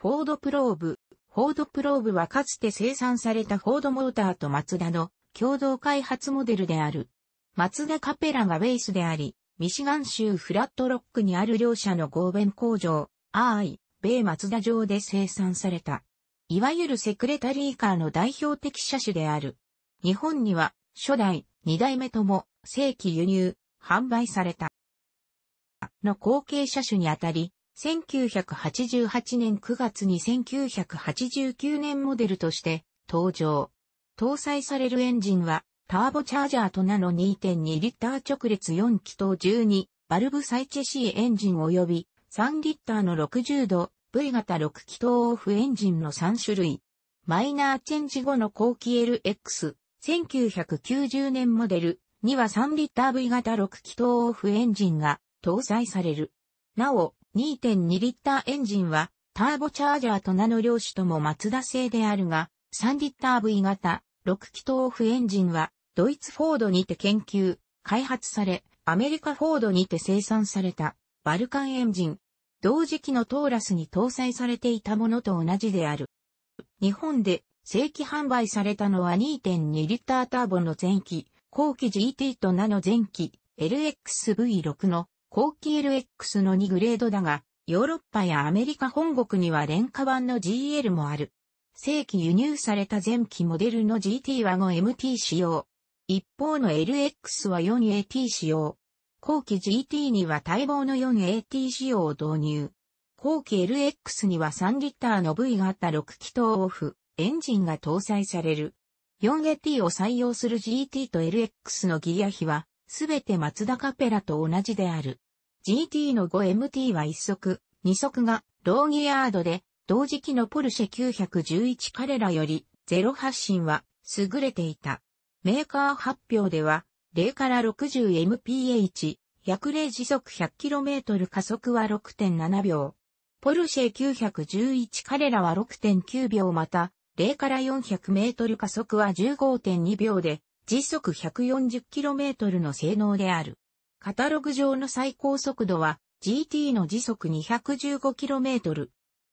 フォードプローブ。フォードプローブはかつて生産されたフォードモーターとマツダの共同開発モデルである。マツダカペラがベースであり、ミシガン州フラットロックにある両社の合弁工場、ーイ、米マツダ上で生産された。いわゆるセクレタリーカーの代表的車種である。日本には初代、二代目とも正規輸入、販売された。の後継車種にあたり、1988年9月に1989年モデルとして登場。搭載されるエンジンはターボチャージャーとなの2.2リッター直列4気筒12バルブサイチェシーエンジン及び3リッターの60度 V 型6気筒オフエンジンの3種類。マイナーチェンジ後の後期 LX、1990年モデルには3リッター V 型6気筒オフエンジンが搭載される。なお、2.2リッターエンジンは、ターボチャージャーと名の両種ともマツダ製であるが、3リッター V 型、6気筒オフエンジンは、ドイツフォードにて研究、開発され、アメリカフォードにて生産された、バルカンエンジン。同時期のトーラスに搭載されていたものと同じである。日本で正規販売されたのは2.2リッターターボの前期、後期 GT とナの前期 LXV6 の後期 LX の2グレードだが、ヨーロッパやアメリカ本国には廉価版の GL もある。正規輸入された前期モデルの GT は 5MT 仕様。一方の LX は 4AT 仕様。後期 GT には待望の 4AT 仕様を導入。後期 LX には3リッターの V 型6気筒オフ、エンジンが搭載される。4AT を採用する GT と LX のギア比はすべて松田カペラと同じである。GT の 5MT は1足、2足がローギヤードで、同時期のポルシェ911彼らよりゼロ発進は優れていた。メーカー発表では、0から 60mph、約0時速 100km 加速は6.7秒。ポルシェ911彼らは6.9秒また、0から400 m 加速は15.2秒で、時速 140km の性能である。カタログ上の最高速度は GT の時速 215km。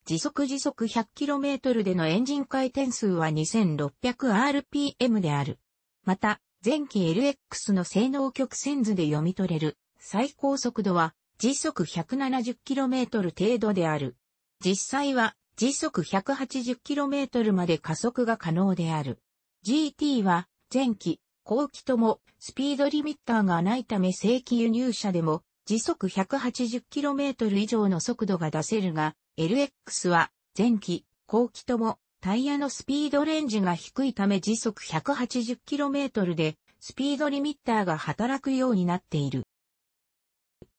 時速時速 100km でのエンジン回転数は 2600rpm である。また、前期 LX の性能曲線図で読み取れる最高速度は時速 170km 程度である。実際は時速 180km まで加速が可能である。GT は前期後期ともスピードリミッターがないため正規輸入車でも時速 180km 以上の速度が出せるが、LX は前期、後期ともタイヤのスピードレンジが低いため時速 180km でスピードリミッターが働くようになっている。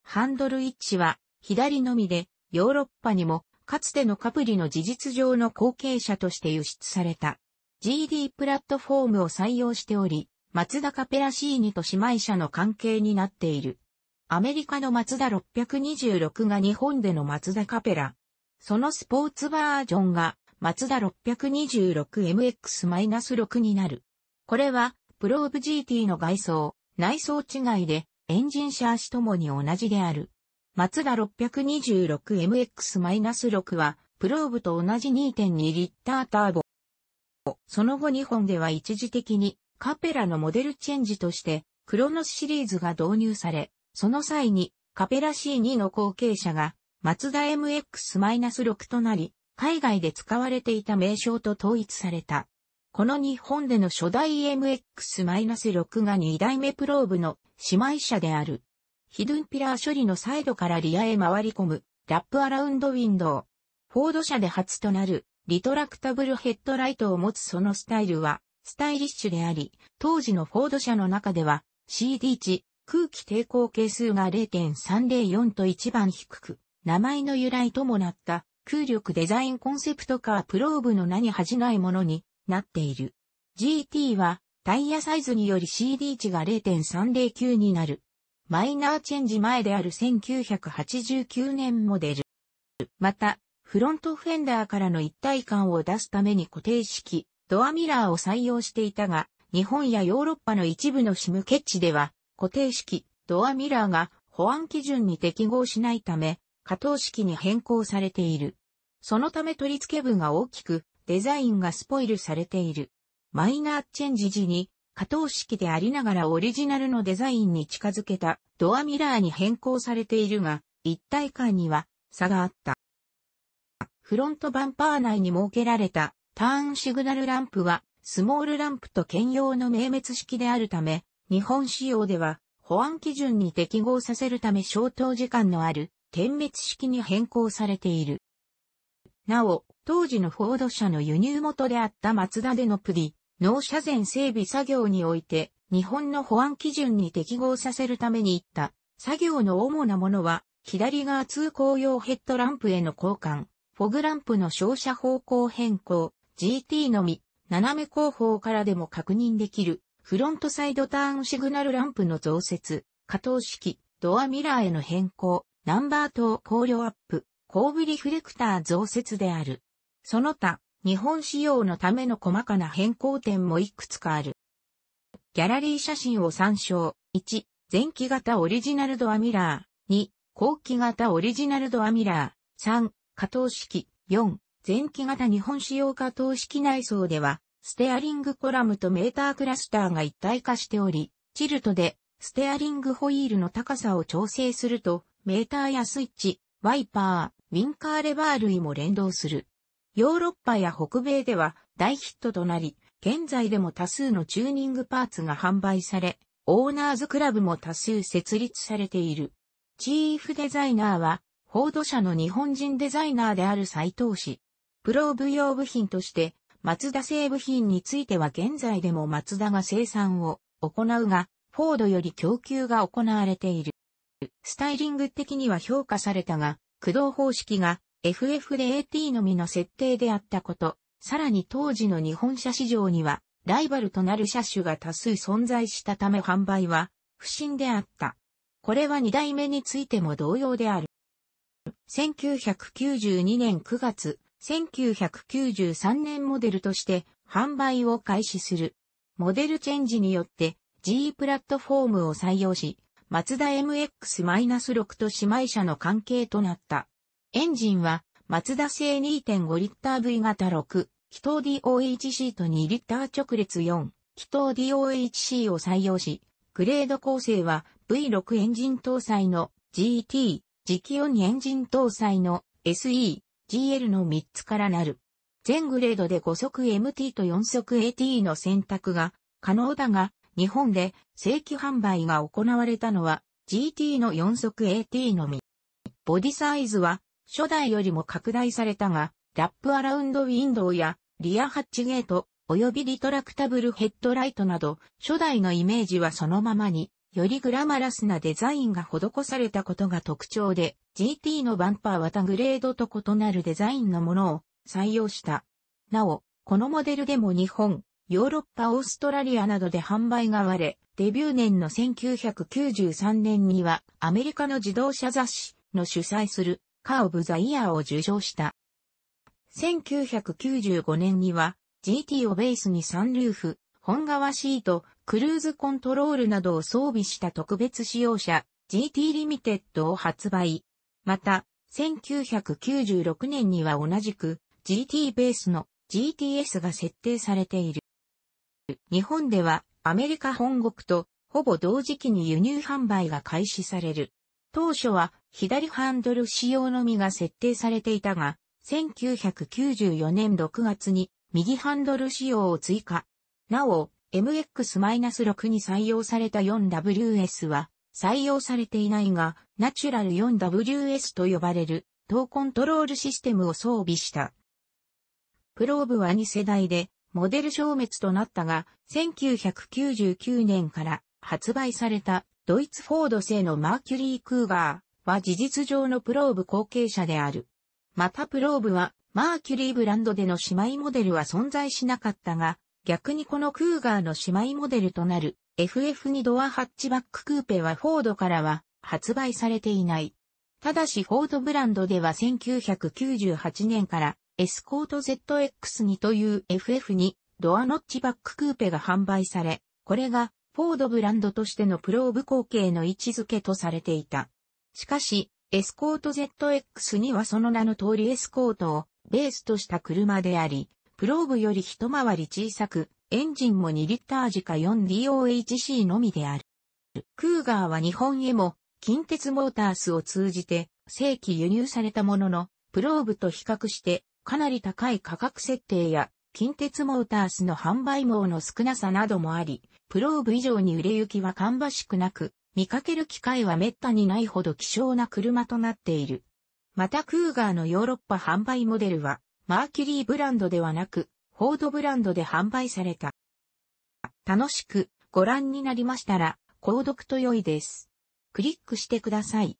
ハンドル位置は左のみでヨーロッパにもかつてのカプリの事実上の後継者として輸出された GD プラットフォームを採用しており、松田カペラシーニと姉妹社の関係になっている。アメリカの松田626が日本での松田カペラ。そのスポーツバージョンが、松田 626MX-6 になる。これは、プローブ GT の外装、内装違いで、エンジン車足ともに同じである。松田 626MX-6 は、プローブと同じ2.2リッターターボ。その後日本では一時的にカペラのモデルチェンジとして、クロノスシリーズが導入され、その際に、カペラ C2 の後継者が、マツダ MX-6 となり、海外で使われていた名称と統一された。この日本での初代 MX-6 が2代目プローブの姉妹車である。ヒドゥンピラー処理のサイドからリアへ回り込むラップアラウンドウィンドウ。フォード社で初となるリトラクタブルヘッドライトを持つそのスタイルはスタイリッシュであり、当時のフォード社の中では CD 値、空気抵抗係数が0.304と一番低く、名前の由来ともなった空力デザインコンセプトカープローブの名に恥じないものになっている。GT はタイヤサイズにより CD 値が0.309になる。マイナーチェンジ前である1989年モデル。また、フロントフェンダーからの一体感を出すために固定式、ドアミラーを採用していたが、日本やヨーロッパの一部のシムケッチでは、固定式、ドアミラーが保安基準に適合しないため、加藤式に変更されている。そのため取り付け部が大きく、デザインがスポイルされている。マイナーチェンジ時に、加藤式でありながらオリジナルのデザインに近づけたドアミラーに変更されているが、一体感には差があった。フロントバンパー内に設けられたターンシグナルランプは、スモールランプと兼用の明滅式であるため、日本仕様では、保安基準に適合させるため消灯時間のある、点滅式に変更されている。なお、当時のフォード社の輸入元であったマツダでのプリ、納車前整備作業において、日本の保安基準に適合させるために行った、作業の主なものは、左側通行用ヘッドランプへの交換、フォグランプの照射方向変更、GT のみ、斜め後方からでも確認できる、フロントサイドターンシグナルランプの増設、加灯式、ドアミラーへの変更、ナンバー等考慮アップ、後部リフレクター増設である。その他、日本仕様のための細かな変更点もいくつかある。ギャラリー写真を参照。1、前期型オリジナルドアミラー。2、後期型オリジナルドアミラー。3、加灯式。4、前期型日本仕様化等式内装では、ステアリングコラムとメータークラスターが一体化しており、チルトでステアリングホイールの高さを調整すると、メーターやスイッチ、ワイパー、ウィンカーレバー類も連動する。ヨーロッパや北米では大ヒットとなり、現在でも多数のチューニングパーツが販売され、オーナーズクラブも多数設立されている。チーフデザイナーは、フォード社の日本人デザイナーである斉藤氏。プローブ用部品として、マツダ製部品については現在でもマツダが生産を行うが、フォードより供給が行われている。スタイリング的には評価されたが、駆動方式が FF で AT のみの設定であったこと、さらに当時の日本車市場には、ライバルとなる車種が多数存在したため販売は不審であった。これは2代目についても同様である。1992年9月、1993年モデルとして販売を開始する。モデルチェンジによって G プラットフォームを採用し、マツダ MX-6 と姉妹車の関係となった。エンジンは、マツダ製2.5リッター V 型6、気筒 DOHC と2リッター直列4、気筒 DOHC を採用し、グレード構成は V6 エンジン搭載の GT、磁気4エンジン搭載の SE、GL の3つからなる。全グレードで5速 MT と4速 AT の選択が可能だが、日本で正規販売が行われたのは GT の4速 AT のみ。ボディサイズは初代よりも拡大されたが、ラップアラウンドウィンドウやリアハッチゲート及びリトラクタブルヘッドライトなど初代のイメージはそのままによりグラマラスなデザインが施されたことが特徴で、GT のバンパーはタグレードと異なるデザインのものを採用した。なお、このモデルでも日本、ヨーロッパオーストラリアなどで販売が割れ、デビュー年の1993年にはアメリカの自動車雑誌の主催するカー・オブ・ザ・イヤーを受賞した。1995年には GT をベースにサンルーフ、本革シート、クルーズコントロールなどを装備した特別使用車 GT リミテッドを発売。また、1996年には同じく GT ベースの GTS が設定されている。日本ではアメリカ本国とほぼ同時期に輸入販売が開始される。当初は左ハンドル仕様のみが設定されていたが、1994年6月に右ハンドル仕様を追加。なお、MX-6 に採用された 4WS は採用されていないが、ナチュラル 4WS と呼ばれる、等コントロールシステムを装備した。プローブは2世代で、モデル消滅となったが、1999年から発売されたドイツフォード製のマーキュリー・クーガーは事実上のプローブ後継者である。またプローブはマーキュリーブランドでの姉妹モデルは存在しなかったが、逆にこのクーガーの姉妹モデルとなる FF2 ドアハッチバッククーペはフォードからは発売されていない。ただしフォードブランドでは1998年からエスコート ZX2 という FF2 ドアノッチバッククーペが販売され、これがフォードブランドとしてのプローブ後継の位置づけとされていた。しかし、エスコート ZX にはその名の通りエスコートをベースとした車であり、プローブより一回り小さく、エンジンも2リッター時か 4DOHC のみである。クーガーは日本へも、近鉄モータースを通じて、正規輸入されたものの、プローブと比較して、かなり高い価格設定や、近鉄モータースの販売網の少なさなどもあり、プローブ以上に売れ行きは芳しくなく、見かける機会は滅多にないほど希少な車となっている。またクーガーのヨーロッパ販売モデルは、マーキュリーブランドではなく、フォードブランドで販売された。楽しくご覧になりましたら、購読と良いです。クリックしてください。